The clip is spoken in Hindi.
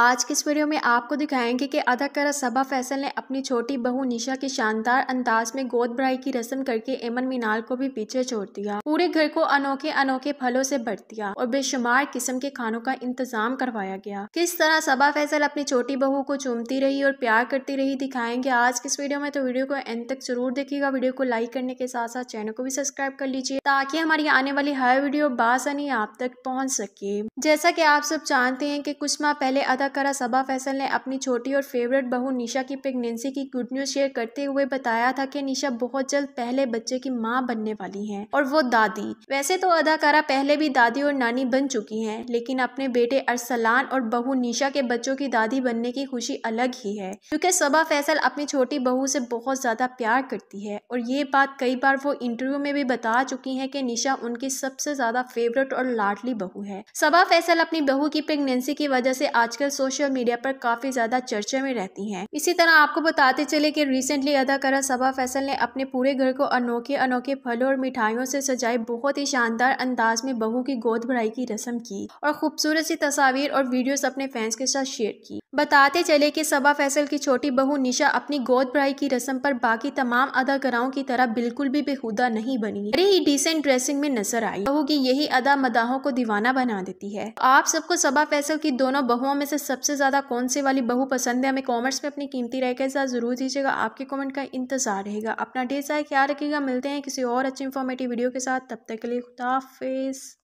आज के इस वीडियो में आपको दिखाएंगे कि अदाकारा सबा फैसल ने अपनी छोटी बहू निशा के शानदार अंदाज में गोद बढ़ाई की रस्म करके एमन मीनाल को भी पीछे छोड़ दिया पूरे घर को अनोखे अनोखे फलों से भर दिया और बेशुमार किस्म के खानों का इंतजाम करवाया गया किस तरह सबा फैसल अपनी छोटी बहू को चूमती रही और प्यार करती रही दिखाएंगे आज किस वीडियो में तो वीडियो को एंड तक जरूर देखिएगा वीडियो को लाइक करने के साथ साथ चैनल को भी सब्सक्राइब कर लीजिए ताकि हमारी आने वाली हर वीडियो बासानी आप तक पहुँच सके जैसा की आप सब जानते हैं की कुछ माह पहले अदाकारा सबा फैसल ने अपनी छोटी और फेवरेट बहू निशा की प्रेगनेंसी की गुड न्यूज शेयर करते हुए बताया था की निशा बहुत जल्द पहले बच्चे की माँ बनने वाली है और वो दादी दादी वैसे तो अदाकारा पहले भी दादी और नानी बन चुकी हैं लेकिन अपने बेटे अरसलान और बहू निशा के बच्चों की दादी बनने की खुशी अलग ही है क्योंकि सबा फैसल अपनी छोटी बहू से बहुत ज़्यादा प्यार करती है और ये बात कई बार वो इंटरव्यू में भी बता चुकी है कि निशा उनकी सबसे ज़्यादा फेवरेट और लाडली बहू है सबा फैसल अपनी बहू की प्रेगनेंसी की वजह से आजकल सोशल मीडिया पर काफ़ी ज़्यादा चर्चा में रहती है इसी तरह आपको बताते चले की रिसेंटली अदाकारा सबा फैसल ने अपने पूरे घर को अनोखे अनोखे फलों और मिठाइयों से सजाई बजाय बहुत ही शानदार अंदाज में बहू की गोद भराई की रस्म की और खूबसूरत सी तस्वीर और वीडियोस अपने फैंस के साथ शेयर की बताते चले कि सबा फैसल की छोटी बहू निशा अपनी गोद भराई की रस्म पर बाकी तमाम अदाकाराओं की तरह बिल्कुल भी बेहुदा नहीं बनी अरे ही डिसेंट ड्रेसिंग में नजर आई बहू की यही अदा मदाहों को दीवाना बना देती है आप सबको सबा फैसल की दोनों बहुओं में से सबसे ज्यादा कौन सी वाली बहू पसंद है हमें कॉमेंट्स में अपनी कीमती राय के साथ जरूर दीजिएगा आपके कॉमेंट का इंतजार रहेगा अपना ढेर सारा ख्याल रखिएगा मिलते हैं किसी और अच्छी इन्फॉर्मेटिव वीडियो के साथ तब तक के लिए खुदा